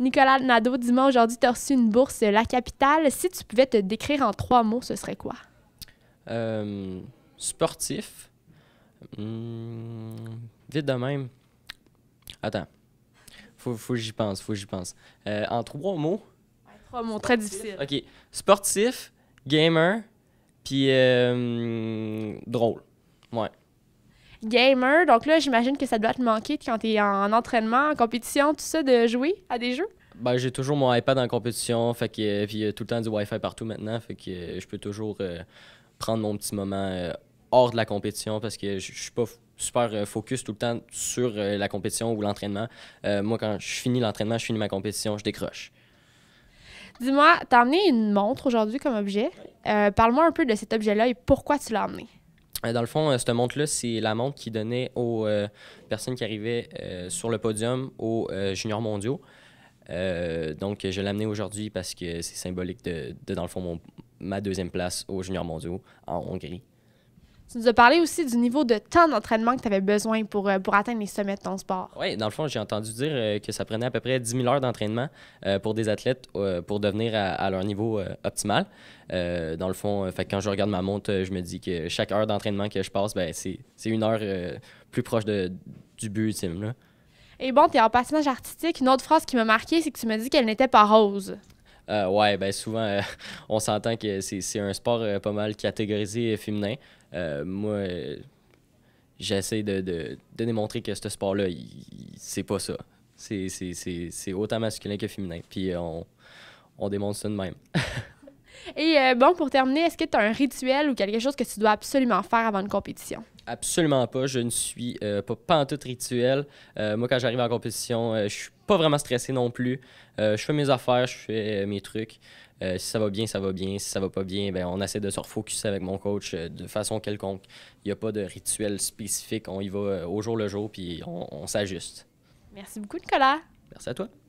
Nicolas Nadeau, dis-moi aujourd'hui, tu as reçu une bourse La Capitale. Si tu pouvais te décrire en trois mots, ce serait quoi? Euh, sportif. Hmm, vite de même. Attends. Faut, faut que j'y pense, faut que j'y pense. Euh, en trois mots. En trois mots, très difficile. OK. Sportif, gamer, puis euh, drôle. Ouais gamer. Donc là, j'imagine que ça doit te manquer quand tu es en entraînement, en compétition, tout ça, de jouer à des jeux. Ben, j'ai toujours mon iPad en compétition, fait que, il y a tout le temps du Wi-Fi partout maintenant, fait que euh, je peux toujours euh, prendre mon petit moment euh, hors de la compétition parce que je suis pas super focus tout le temps sur la compétition ou l'entraînement. moi, quand je finis l'entraînement, je finis ma compétition, je décroche. Dis-moi, t'as amené une montre aujourd'hui comme objet. Parle-moi un peu de cet objet-là et pourquoi tu l'as amené. Euh, dans le fond, euh, cette montre-là, c'est la montre qui donnait aux euh, personnes qui arrivaient sur le podium aux juniors mondiaux. donc, je l'ai amenée aujourd'hui parce que c'est symbolique de, dans le fond, ma deuxième place aux juniors mondiaux en Hongrie. Tu nous as parlé aussi du niveau de temps d'entraînement que tu avais besoin pour, euh, atteindre les sommets de ton sport. Oui, dans le fond, j'ai entendu dire euh, que ça prenait à peu près 10 000 heures d'entraînement euh, pour des athlètes pour devenir à, leur niveau optimal. dans le fond, quand je regarde ma montre, je me dis que chaque heure d'entraînement que je passe, ben, c'est une heure plus proche du but ultime. Et bon, tu es en patinage artistique. Une autre phrase qui m'a marqué, c'est que tu me dis qu'elle n'était pas rose. Euh, ouais, ben souvent, euh, on s'entend que c'est un sport euh, pas mal catégorisé féminin. moi, j'essaie de, démontrer que ce sport-là, c'est pas ça. C'est autant masculin que féminin. Puis on démontre ça de même. Et euh, bon, pour terminer, est-ce que tu as un rituel ou quelque chose que tu dois absolument faire avant une compétition? Absolument pas. Je ne suis euh, pas pas tout rituel. Euh, moi, quand j'arrive en compétition, je suis pas vraiment stressé non plus. je fais mes affaires, je fais mes trucs. si ça va bien, ça va bien. Si ça va pas bien, ben, on essaie de se refocuser avec mon coach de façon quelconque. Il n'y a pas de rituel spécifique. On y va au jour le jour, puis on, on s'ajuste. Merci beaucoup, Nicolas. Merci à toi.